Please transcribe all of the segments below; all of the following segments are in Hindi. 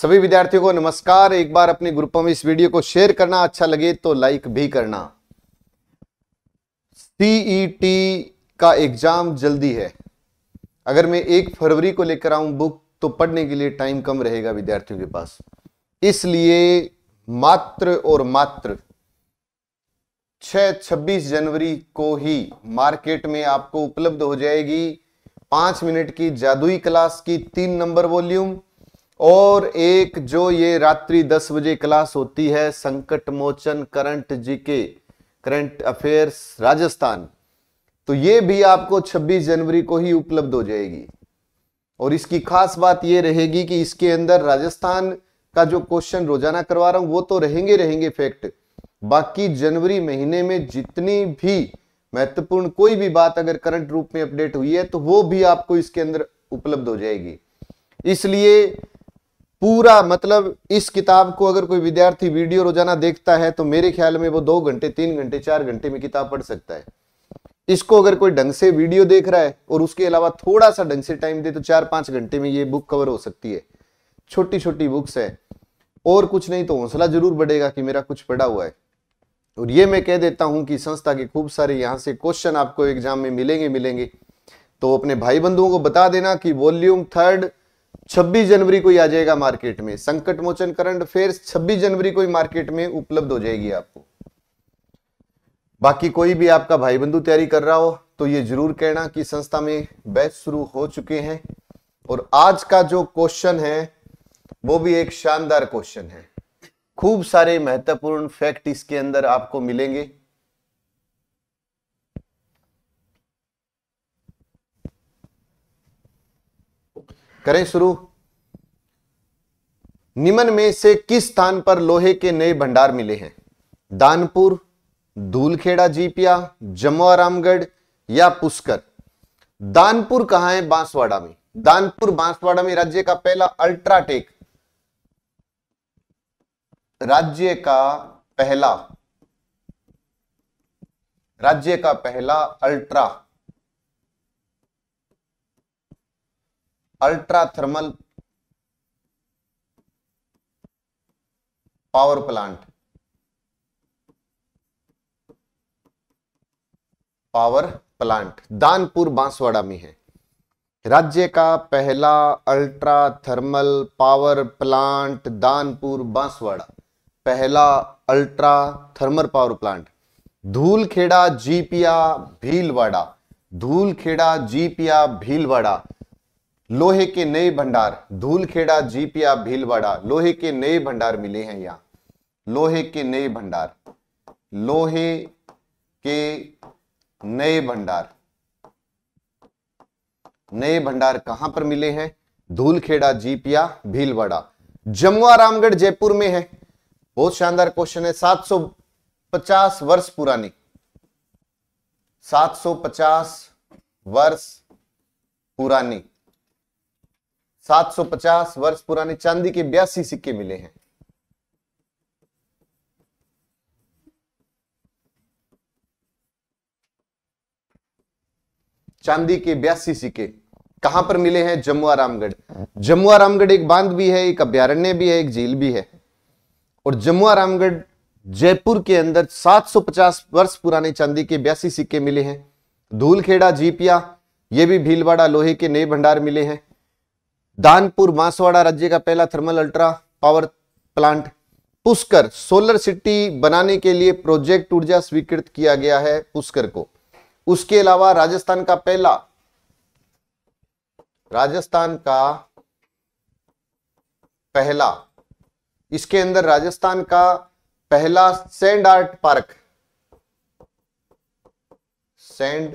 सभी विद्यार्थियों को नमस्कार एक बार अपने ग्रुपों में इस वीडियो को शेयर करना अच्छा लगे तो लाइक भी करना सीईटी e का एग्जाम जल्दी है अगर मैं एक फरवरी को लेकर आऊं बुक तो पढ़ने के लिए टाइम कम रहेगा विद्यार्थियों के पास इसलिए मात्र और मात्र छह छब्बीस जनवरी को ही मार्केट में आपको उपलब्ध हो जाएगी पांच मिनट की जादुई क्लास की तीन नंबर वॉल्यूम और एक जो ये रात्रि दस बजे क्लास होती है Sankat Mochan current GK current affairs Rajasthan तो ये भी आपको 26 जनवरी को ही उपलब्ध हो जाएगी और इसकी खास बात ये रहेगी कि इसके अंदर राजस्थान का जो क्वेश्चन रोजाना करवा रहा हूं वो तो रहेंगे रहेंगे फैक्ट बाकी जनवरी महीने में जितनी भी महत्वपूर्ण कोई भी बात अगर करंट रूप में अपडेट हुई है तो वो भी आपको इसके अंदर उपलब्ध हो जाएगी इसलिए पूरा मतलब इस किताब को अगर कोई विद्यार्थी वीडियो रोजाना देखता है तो मेरे ख्याल में वो दो घंटे तीन घंटे चार घंटे में किताब पढ़ सकता है इसको अगर कोई ढंग से वीडियो देख रहा है और उसके अलावा थोड़ा सा ढंग से टाइम दे तो चार पांच घंटे में ये बुक कवर हो सकती है छोटी छोटी बुक्स है और कुछ नहीं तो हौसला जरूर बढ़ेगा कि मेरा कुछ पढ़ा हुआ है और ये मैं कह देता हूं कि संस्था के खूब सारे यहाँ से क्वेश्चन आपको एग्जाम में मिलेंगे मिलेंगे तो अपने भाई बंधुओं को बता देना कि वॉल्यूम थर्ड 26 जनवरी को ही आ जाएगा मार्केट में संकट मोचन करंट अफेयर 26 जनवरी को ही मार्केट में उपलब्ध हो जाएगी आपको बाकी कोई भी आपका भाई बंधु तैयारी कर रहा हो तो ये जरूर कहना कि संस्था में बैच शुरू हो चुके हैं और आज का जो क्वेश्चन है वो भी एक शानदार क्वेश्चन है खूब सारे महत्वपूर्ण फैक्ट इसके अंदर आपको मिलेंगे करें शुरू निम्न में से किस स्थान पर लोहे के नए भंडार मिले हैं दानपुर धूलखेड़ा जीपिया जमुआ रामगढ़ या पुष्कर दानपुर कहां है बांसवाड़ा में दानपुर बांसवाड़ा में राज्य का पहला अल्ट्राटेक राज्य का पहला राज्य का पहला ultra ultra thermal power plant power plant Danpur Banswara में है राज्य का पहला ultra thermal power plant Danpur Banswara पहला ultra thermal power plant Dhulkheda Jipiya Bhilwara Dhulkheda Jipiya Bhilwara लोहे के नए भंडार धूलखेड़ा जीपिया भीलवाड़ा लोहे के नए भंडार मिले हैं यहां लोहे के नए भंडार लोहे के नए भंडार नए भंडार कहां पर मिले हैं धूलखेड़ा जीपिया भीलवाड़ा जमुआ रामगढ़ जयपुर में है बहुत शानदार क्वेश्चन है 750 वर्ष पुरानी 750 वर्ष पुरानी 750 वर्ष पुराने चांदी के बयासी सिक्के मिले हैं चांदी के बयासी सिक्के कहां पर मिले हैं जम्मू रामगढ़ जम्मू रामगढ़ एक बांध भी है एक अभ्यारण्य भी है एक झील भी है और जम्मू रामगढ़ जयपुर के अंदर 750 वर्ष पुराने चांदी के बयासी सिक्के मिले हैं धूलखेड़ा जीपिया ये भी भीलवाड़ा लोहे के नए भंडार मिले हैं दानपुर मांसवाड़ा राज्य का पहला thermal ultra power plant Pushkar solar city बनाने के लिए प्रोजेक्ट ऊर्जा स्वीकृत किया गया है पुष्कर को उसके अलावा राजस्थान का पहला राजस्थान का पहला इसके अंदर राजस्थान का पहला sand art park sand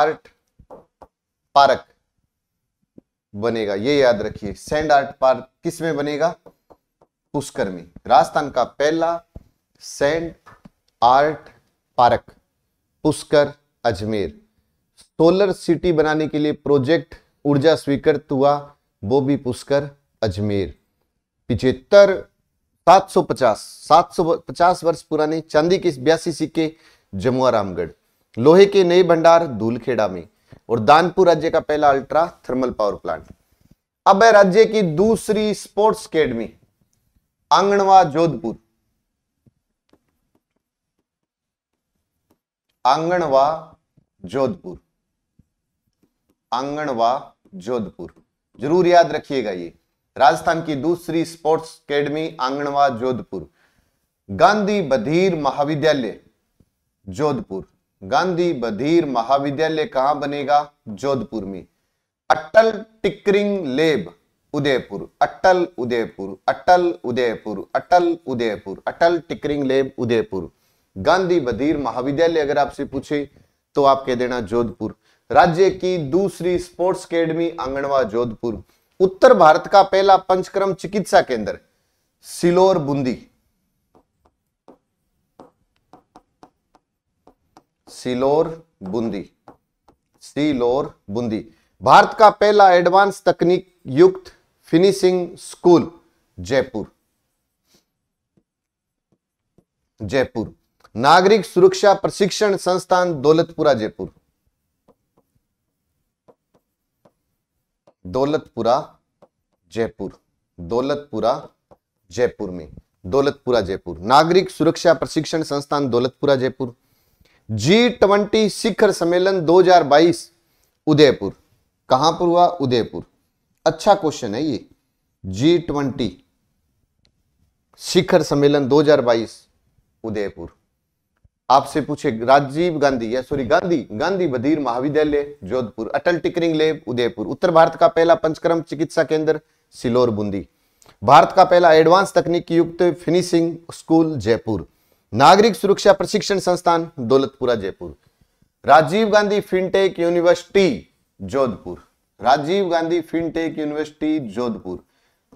art park बनेगा ये याद रखिए सैंड आर्ट पार्क किस में बनेगा पुष्कर में राजस्थान का पहला sand art park Pushkar Ajmer solar city बनाने के लिए प्रोजेक्ट ऊर्जा स्वीकृत हुआ वो भी पुष्कर अजमेर पिछहत्तर 750 750 वर्ष पुराने चांदी के बयासी सिक्के जमुआ रामगढ़ लोहे के नए भंडार धूलखेड़ा में और दानपुर राज्य का पहला अल्ट्रा थर्मल पावर प्लांट अब है राज्य की दूसरी स्पोर्ट्स अकेडमी आंगणवा जोधपुर आंगणवा जोधपुर आंगणवा जोधपुर जरूर याद रखिएगा ये राजस्थान की दूसरी स्पोर्ट्स अकेडमी आंगणवा जोधपुर गांधी बधीर महाविद्यालय जोधपुर गांधी बधीर महाविद्यालय कहां बनेगा जोधपुर में Atal tinkering lab Udaipur Atal Udaipur Atal Udaipur Atal Udaipur Atal tinkering lab Udaipur Gandhi बधीर महाविद्यालय अगर आपसे पूछे तो आप कह देना जोधपुर राज्य की दूसरी स्पोर्ट्स अकेडमी आंगनवा जोधपुर उत्तर भारत का पहला पंचक्रम चिकित्सा केंद्र सिलोर बूंदी सिलोर बूंदी सिलोर बूंदी भारत का पहला एडवांस तकनीक युक्त फिनिशिंग स्कूल जयपुर जयपुर नागरिक सुरक्षा प्रशिक्षण संस्थान दौलतपुरा जयपुर दौलतपुरा जयपुर दौलतपुरा जयपुर में दौलतपुरा जयपुर नागरिक सुरक्षा प्रशिक्षण संस्थान दौलतपुरा जयपुर जी ट्वेंटी शिखर सम्मेलन 2022 उदयपुर कहां पर हुआ उदयपुर अच्छा क्वेश्चन है ये जी ट्वेंटी शिखर सम्मेलन 2022 उदयपुर आपसे पूछे राजीव गांधी या सॉरी गांधी गांधी बधीर महाविद्यालय जोधपुर अटल टिकरिंग लेब उदयपुर उत्तर भारत का पहला पंचक्रम चिकित्सा केंद्र सिलोर बूंदी भारत का पहला एडवांस तकनीकी युक्त फिनिशिंग स्कूल जयपुर नागरिक सुरक्षा प्रशिक्षण संस्थान Daulatpura Jaipur Rajiv Gandhi fintech university Jodhpur Rajiv Gandhi fintech university Jodhpur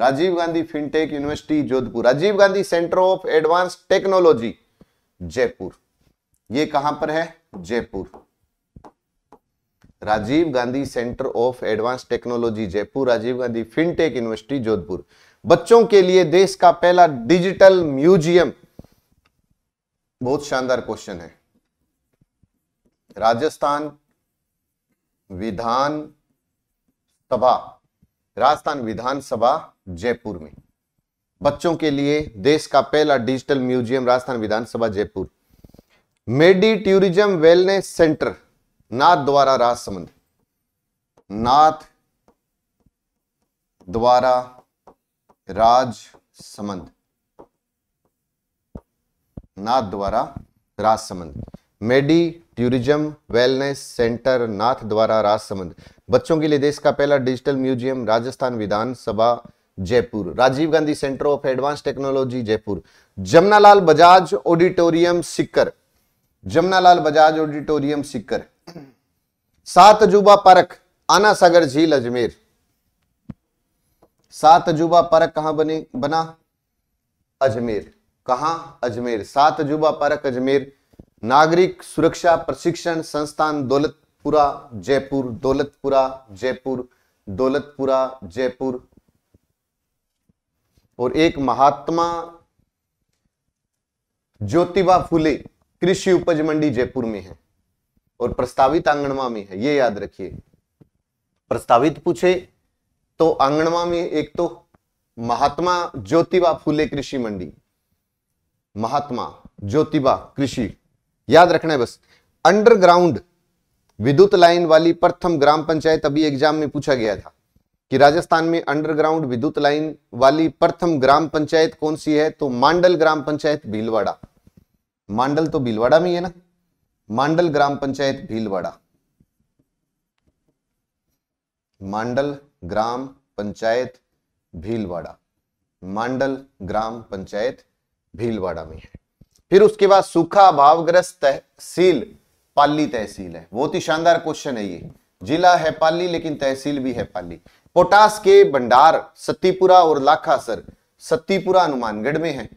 Rajiv Gandhi fintech university Jodhpur Rajiv Gandhi centre of advance technology Jaipur ये कहां पर है Jaipur Rajiv Gandhi centre of advance technology Jaipur Rajiv Gandhi fintech university Jodhpur बच्चों के लिए देश का पहला डिजिटल म्यूजियम बहुत शानदार क्वेश्चन है राजस्थान विधान सभा राजस्थान विधानसभा जयपुर में बच्चों के लिए देश का पहला digital museum Rajasthan Vidhan Sabha Jaipur medi tourism wellness centre Nathdwara Rajsamand Nathdwara Rajsamand Nathdwara Rajsamand medi tourism wellness centre Nathdwara Rajsamand बच्चों के लिए देश का पहला digital museum Rajasthan Vidhan Sabha Jaipur Rajiv Gandhi centre of advance technology Jaipur Jamnalal Bajaj auditorium Sikar Jamnalal Bajaj auditorium Sikar सात अजूबा पार्क आना सागर झील अजमेर सात अजूबा पार्क कहां बने बना अजमेर कहा अजमेर सात अजूबा पार्क अजमेर नागरिक सुरक्षा प्रशिक्षण संस्थान दौलतपुरा जयपुर दौलतपुरा जयपुर दौलतपुरा जयपुर और एक महात्मा ज्योतिबा फुले कृषि उपज मंडी जयपुर में है और प्रस्तावित आंगणवा में है ये याद रखिए प्रस्तावित पूछे तो आंगणवा में एक तो महात्मा ज्योतिबा फुले कृषि मंडी महात्मा ज्योतिबा कृषि याद रखना है बस अंडरग्राउंड विद्युत लाइन वाली प्रथम ग्राम पंचायत अभी एग्जाम में पूछा गया था कि राजस्थान में अंडरग्राउंड विद्युत लाइन वाली प्रथम ग्राम पंचायत कौन सी है तो मांडल ग्राम पंचायत भीलवाड़ा मांडल तो भीलवाड़ा में ही है ना मांडल ग्राम पंचायत भीलवाड़ा मांडल ग्राम पंचायत भीलवाड़ा मांडल ग्राम पंचायत भीलवाड़ा में है फिर उसके बाद सूखा भावग्रस्त तहसील पाली तहसील है बहुत ही शानदार क्वेश्चन है ये जिला है पाली लेकिन तहसील भी है पाली पोटास के भंडार सतीपुरा और लाखासर सतीपुरा हनुमानगढ़ में है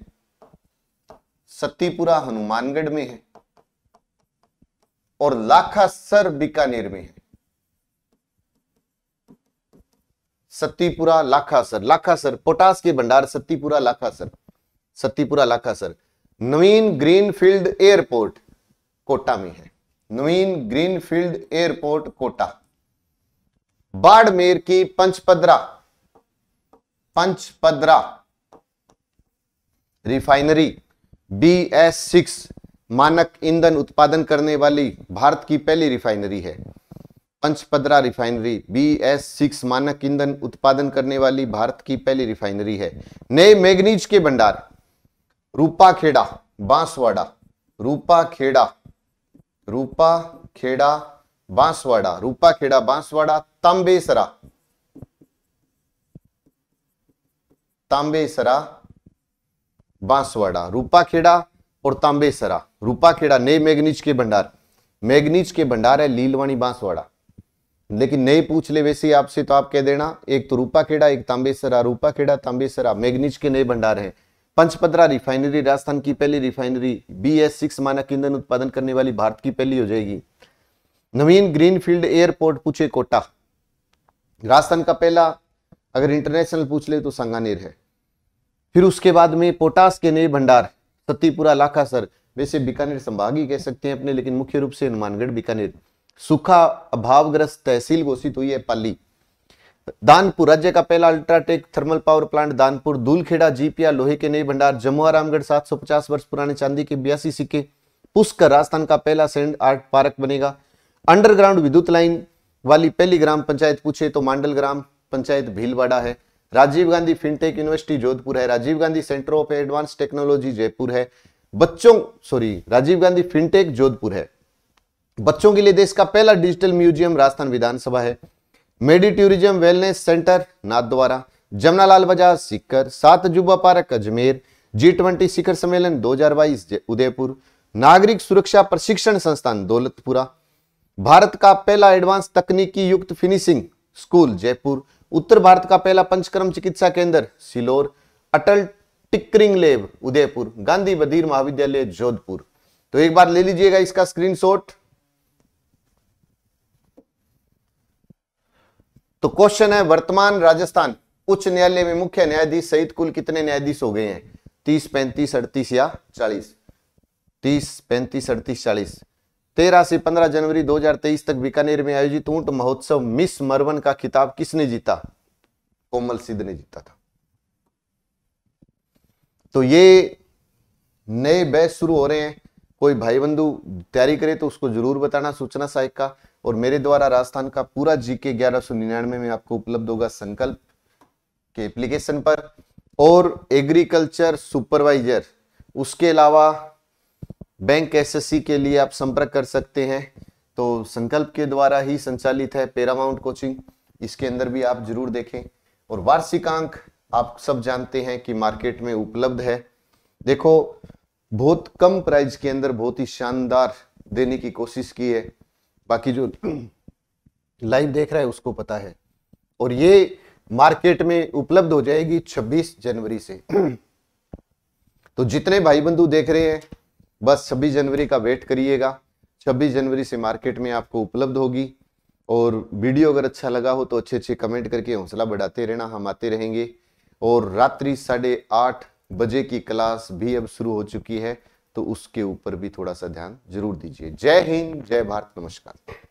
सतीपुरा हनुमानगढ़ में है और लाखासर बीकानेर में है सतीपुरा लाखासर लाखासर पोटास के भंडार सतीपुरा लाखासर सतीपुरा सर नवीन ग्रीन फील्ड एयरपोर्ट कोटा में है नवीन green field airport Kota Barmer की Panchpadra Panchpadra refinery B S six मानक ईंधन उत्पादन करने वाली भारत की पहली रिफाइनरी है Panchpadra refinery B S six मानक ईंधन उत्पादन करने वाली भारत की पहली रिफाइनरी है नए मैग्नीज के भंडार रूपा खेड़ा बांसवाड़ा रूपा खेड़ा रूपा खेड़ा बांसवाड़ा रूपा खेड़ा बांसवाड़ा तांबेसरा तांबेसरा बांसवाड़ा रूपा खेड़ा और तांबेसरा रूपा खेड़ा नए मैग्नीज के भंडार मैग्नीज के भंडार है लीलवाणी बांसवाड़ा लेकिन नहीं पूछ ले वैसे आपसे तो आप कह देना एक तो रूपा खेड़ा एक तांबेसरा रूपा खेड़ा तांबेसरा मैग्नीज के नए भंडार है पंचपद्रा रिफाइनरी राजस्थान की पहली रिफाइनरी बी एस सिक्स मानक ईंधन उत्पादन करने वाली भारत की पहली हो जाएगी नवीन ग्रीनफील्ड एयरपोर्ट पूछे कोटा राजस्थान का पहला अगर इंटरनेशनल पूछ ले तो संगानेर है फिर उसके बाद में पोटास के नए भंडार सतीपुरा लाखासर वैसे बीकानेर संभाग ही कह सकते हैं अपने लेकिन मुख्य रूप से हनुमानगढ़ बीकानेर सूखा अभावग्रस्त तहसील घोषित हुई है पाली दानपुर राज्य का पहला UltraTech thermal power plant Danpur Dulkheda जीपिया लोहे के नए भंडार जम्मू रामगढ़ 750 वर्ष पुराने चांदी के बयासी सिक्के पुष्कर राजस्थान का पहला सेंड आर्ट पार्क बनेगा अंडरग्राउंड विद्युत लाइन वाली पहली ग्राम पंचायत पूछे तो मांडल ग्राम पंचायत भीलवाड़ा है राजीव गांधी फिनटेक यूनिवर्सिटी जोधपुर है Rajiv Gandhi centre of advance technology Jaipur है बच्चों सॉरी राजीव गांधी फिनटेक जोधपुर है बच्चों के लिए देश का पहला डिजिटल म्यूजियम राजस्थान विधानसभा है medi tourism wellness centre Nathdwara Jamnalal बाजार सीकर सात जुबा पार्क अजमेर जी ट्वेंटी शिखर सम्मेलन 2022 उदयपुर नागरिक सुरक्षा प्रशिक्षण संस्थान दौलतपुरा भारत का पहला एडवांस तकनीकी युक्त फिनिशिंग स्कूल जयपुर उत्तर भारत का पहला पंचकर्म चिकित्सा केंद्र सिलोर अटल टिकरिंग लेब उदयपुर गांधी बधीर महाविद्यालय जोधपुर तो एक बार ले लीजिएगा इसका स्क्रीनशॉट तो क्वेश्चन है वर्तमान राजस्थान उच्च न्यायालय में मुख्य न्यायाधीश सहित कुल कितने न्यायाधीश हो गए हैं तीस पैंतीस अड़तीस या चालीस तीस पैंतीस अड़तीस चालीस तेरह से पंद्रह जनवरी 2023 तक बीकानेर में आयोजित ऊंट महोत्सव मिस मरवन का खिताब किसने जीता कोमल सिद्ध ने जीता था तो ये नए बैच शुरू हो रहे हैं कोई भाई बंधु तैयारी करे तो उसको जरूर बताना सूचना सहायक का और मेरे द्वारा राजस्थान का पूरा जीके ग्यारह सौ निन्यानवे में आपको उपलब्ध होगा संकल्प के एप्लीकेशन पर और एग्रीकल्चर सुपरवाइजर उसके अलावा बैंक एसएससी के लिए आप संपर्क कर सकते हैं तो संकल्प के द्वारा ही संचालित है पेरामाउंट कोचिंग इसके अंदर भी आप जरूर देखें और वार्षिकांक आप सब जानते हैं कि मार्केट में उपलब्ध है देखो बहुत कम प्राइस के अंदर बहुत ही शानदार देने की कोशिश की है बाकी जो लाइव देख रहा है उसको पता है और ये मार्केट में उपलब्ध हो जाएगी 26 जनवरी से तो जितने भाई बंधु देख रहे हैं बस 26 जनवरी का वेट करिएगा 26 जनवरी से मार्केट में आपको उपलब्ध होगी और वीडियो अगर अच्छा लगा हो तो अच्छे अच्छे कमेंट करके हौसला बढ़ाते रहना हम आते रहेंगे और रात्रि साढ़े आठ बजे की क्लास भी अब शुरू हो चुकी है तो उसके ऊपर भी थोड़ा सा ध्यान जरूर दीजिए जय हिंद जय भारत नमस्कार